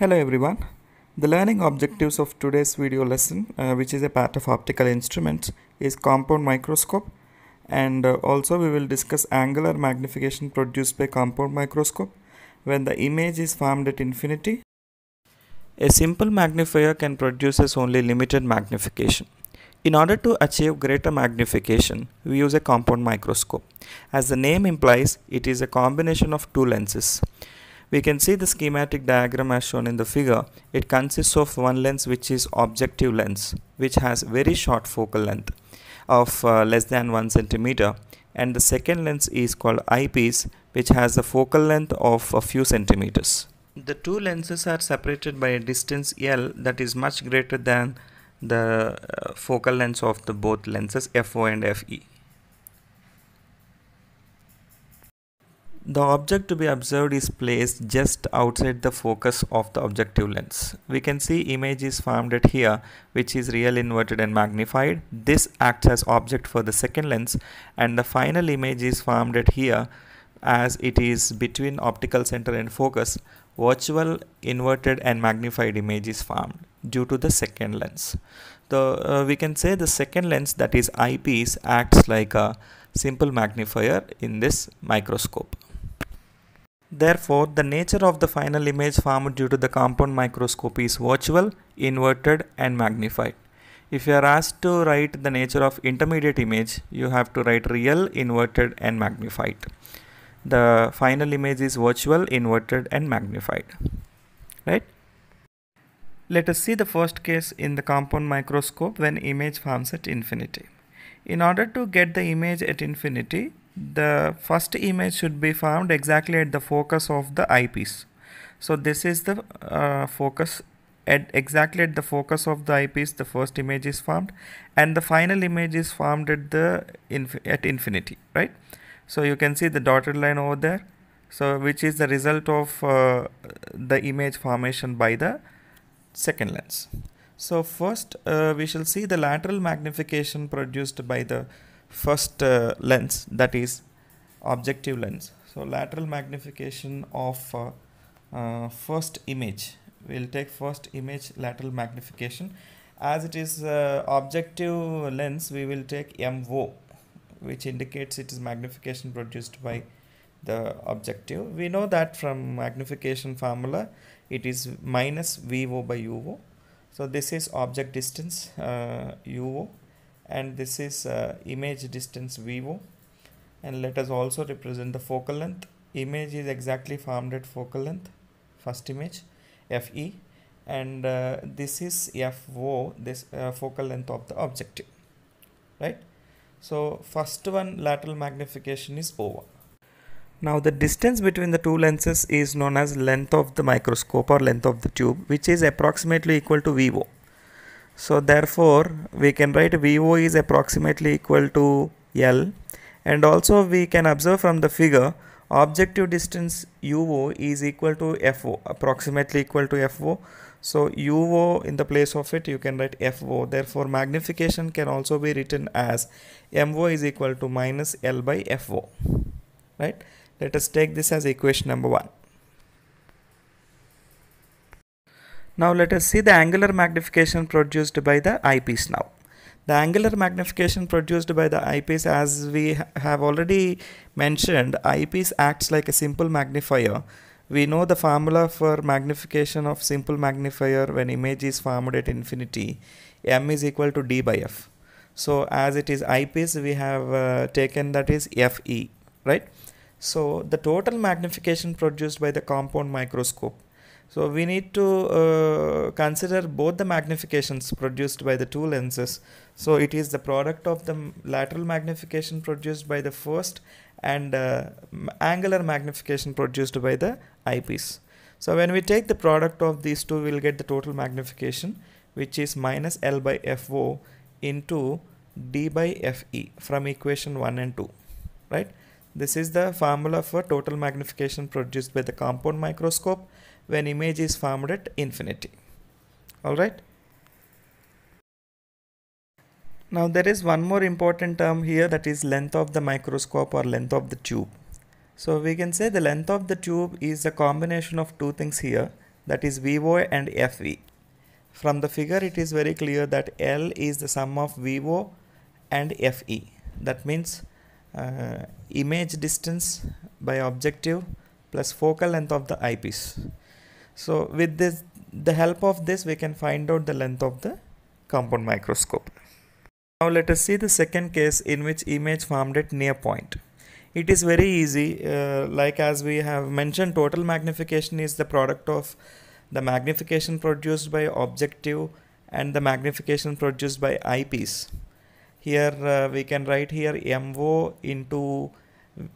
Hello everyone. The learning objectives of today's video lesson, uh, which is a part of optical instruments, is compound microscope and uh, also we will discuss angular magnification produced by compound microscope when the image is formed at infinity. A simple magnifier can produces only limited magnification. In order to achieve greater magnification, we use a compound microscope. As the name implies, it is a combination of two lenses. We can see the schematic diagram as shown in the figure. It consists of one lens which is objective lens which has very short focal length of uh, less than 1 centimeter and the second lens is called eyepiece which has a focal length of a few centimeters. The two lenses are separated by a distance L that is much greater than the uh, focal length of the both lenses FO and FE. The object to be observed is placed just outside the focus of the objective lens. We can see image is formed at here which is real inverted and magnified. This acts as object for the second lens and the final image is formed at here as it is between optical center and focus virtual inverted and magnified image is formed due to the second lens. The, uh, we can say the second lens that is eyepiece acts like a simple magnifier in this microscope. Therefore, the nature of the final image formed due to the compound microscope is virtual, inverted and magnified. If you are asked to write the nature of intermediate image, you have to write real, inverted and magnified. The final image is virtual, inverted and magnified. Right? Let us see the first case in the compound microscope when image forms at infinity. In order to get the image at infinity, the first image should be found exactly at the focus of the eyepiece. So this is the uh, focus at exactly at the focus of the eyepiece the first image is formed and the final image is formed at the inf at infinity right so you can see the dotted line over there so which is the result of uh, the image formation by the second lens so first uh, we shall see the lateral magnification produced by the first uh, lens that is objective lens so lateral magnification of uh, uh, first image we'll take first image lateral magnification as it is uh, objective lens we will take MO which indicates it is magnification produced by the objective we know that from magnification formula it is minus VO by UO so this is object distance UO uh, and this is uh, image distance VO and let us also represent the focal length image is exactly formed at focal length first image FE and uh, this is FO this uh, focal length of the objective right so first one lateral magnification is over now the distance between the two lenses is known as length of the microscope or length of the tube which is approximately equal to VO so therefore, we can write VO is approximately equal to L and also we can observe from the figure objective distance UO is equal to FO approximately equal to FO so UO in the place of it you can write FO therefore magnification can also be written as MO is equal to minus L by FO right let us take this as equation number 1 Now let us see the angular magnification produced by the eyepiece now. The angular magnification produced by the eyepiece as we have already mentioned eyepiece acts like a simple magnifier. We know the formula for magnification of simple magnifier when image is formed at infinity m is equal to d by f. So as it is eyepiece we have uh, taken that is fe right. So the total magnification produced by the compound microscope so we need to uh, consider both the magnifications produced by the two lenses. So it is the product of the lateral magnification produced by the first and uh, angular magnification produced by the eyepiece. So when we take the product of these two, we'll get the total magnification, which is minus L by FO into D by FE from equation 1 and 2, right? This is the formula for total magnification produced by the compound microscope when image is formed at infinity. Alright. Now there is one more important term here that is length of the microscope or length of the tube. So we can say the length of the tube is a combination of two things here that is VO and FV. From the figure it is very clear that L is the sum of VO and FE. That means uh, image distance by objective plus focal length of the eyepiece so with this the help of this we can find out the length of the compound microscope now let us see the second case in which image formed at near point it is very easy uh, like as we have mentioned total magnification is the product of the magnification produced by objective and the magnification produced by eyepiece here uh, we can write here MO into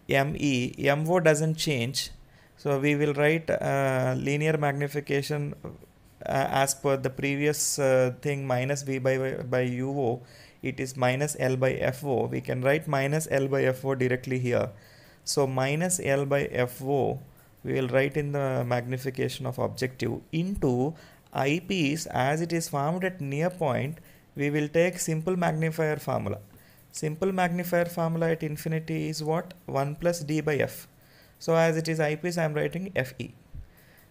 ME. MO doesn't change. So we will write uh, linear magnification uh, as per the previous uh, thing minus V by, by UO. It is minus L by FO. We can write minus L by FO directly here. So minus L by FO we will write in the magnification of objective into eyepiece as it is formed at near point we will take simple magnifier formula. Simple magnifier formula at infinity is what? 1 plus d by f. So as it is eyepiece, I am writing fe.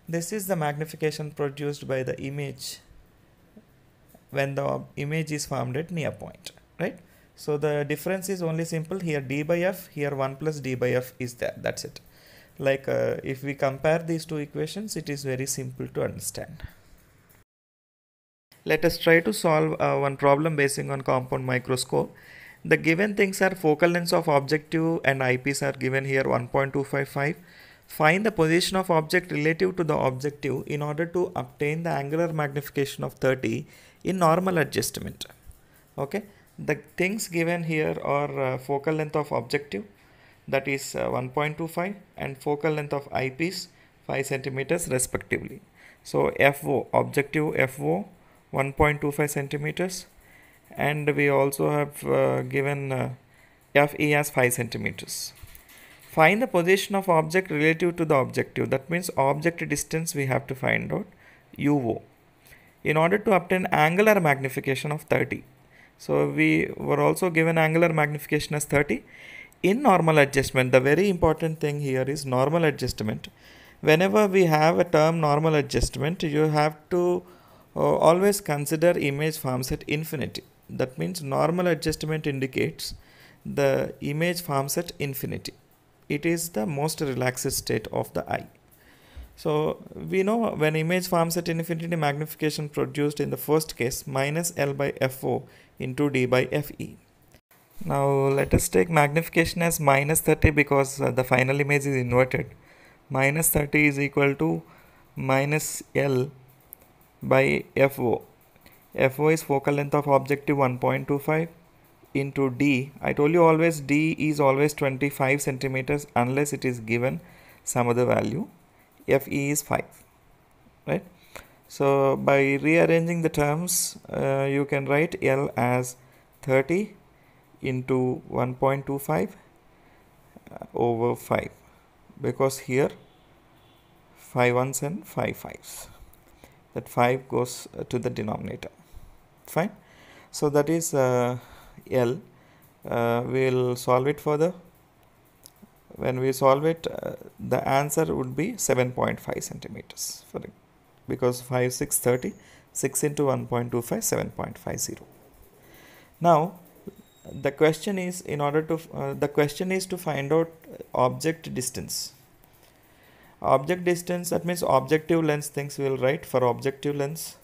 This is the magnification produced by the image when the image is formed at near point, right? So the difference is only simple here d by f, here 1 plus d by f is there, that's it. Like uh, if we compare these two equations, it is very simple to understand. Let us try to solve uh, one problem basing on compound microscope. The given things are focal length of objective and eyepiece are given here 1.255. Find the position of object relative to the objective in order to obtain the angular magnification of 30 in normal adjustment. Okay, the things given here are uh, focal length of objective that is uh, 1.25 and focal length of eyepiece 5 centimeters respectively. So FO, objective FO 1.25 centimeters and we also have uh, given uh, FE as 5 centimeters. Find the position of object relative to the objective. That means object distance we have to find out UO. In order to obtain angular magnification of 30. So we were also given angular magnification as 30. In normal adjustment, the very important thing here is normal adjustment. Whenever we have a term normal adjustment, you have to uh, always consider image forms at infinity. That means normal adjustment indicates the image forms at infinity. It is the most relaxed state of the eye. So we know when image forms at infinity magnification produced in the first case minus L by FO into D by FE. Now let us take magnification as minus 30 because uh, the final image is inverted. Minus 30 is equal to minus L by FO. FO is focal length of objective 1.25 into D. I told you always D is always 25 centimeters unless it is given some other value. FE is 5, right? So by rearranging the terms, uh, you can write L as 30 into 1.25 over 5 because here 5 ones and 5 fives that 5 goes uh, to the denominator fine so that is uh, L uh, we'll solve it further when we solve it uh, the answer would be 7.5 centimeters for it because 5 6 30 6 into 1.25 7.50 now the question is in order to uh, the question is to find out uh, object distance object distance that means objective lens things we will write for objective lens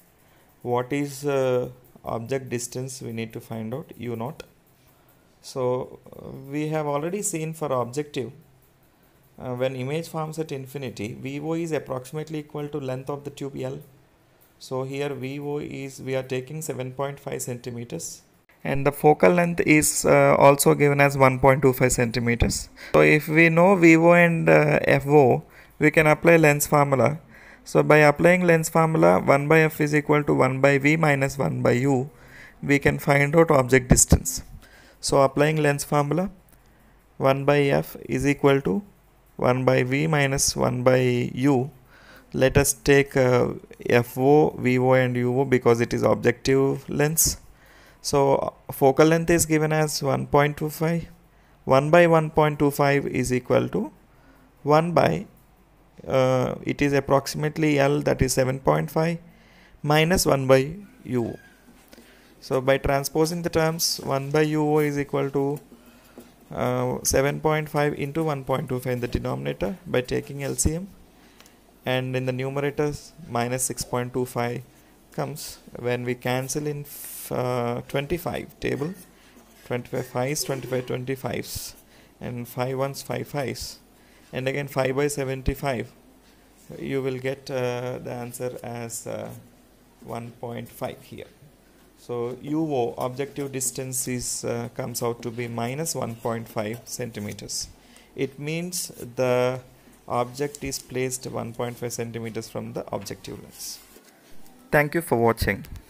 what is uh, object distance we need to find out u naught so uh, we have already seen for objective uh, when image forms at infinity VO is approximately equal to length of the tube L so here VO is we are taking 7.5 centimeters and the focal length is uh, also given as 1.25 centimeters so if we know VO and uh, FO we can apply Lens formula. So by applying Lens formula 1 by f is equal to 1 by v minus 1 by u we can find out object distance. So applying Lens formula 1 by f is equal to 1 by v minus 1 by u let us take uh, FO, VO and UO because it is objective lens. So focal length is given as 1.25. 1 by 1.25 is equal to 1 by uh, it is approximately L that is 7.5 minus 1 by U. So by transposing the terms 1 by U is equal to uh, 7.5 into 1.25 in the denominator by taking LCM and in the numerator minus 6.25 comes when we cancel in uh, 25 table 25 5s 25 25s and 5 ones 5 5s and again 5 by 75 you will get uh, the answer as uh, 1.5 here so UO objective distance is uh, comes out to be minus 1.5 centimeters it means the object is placed 1.5 centimeters from the objective lens thank you for watching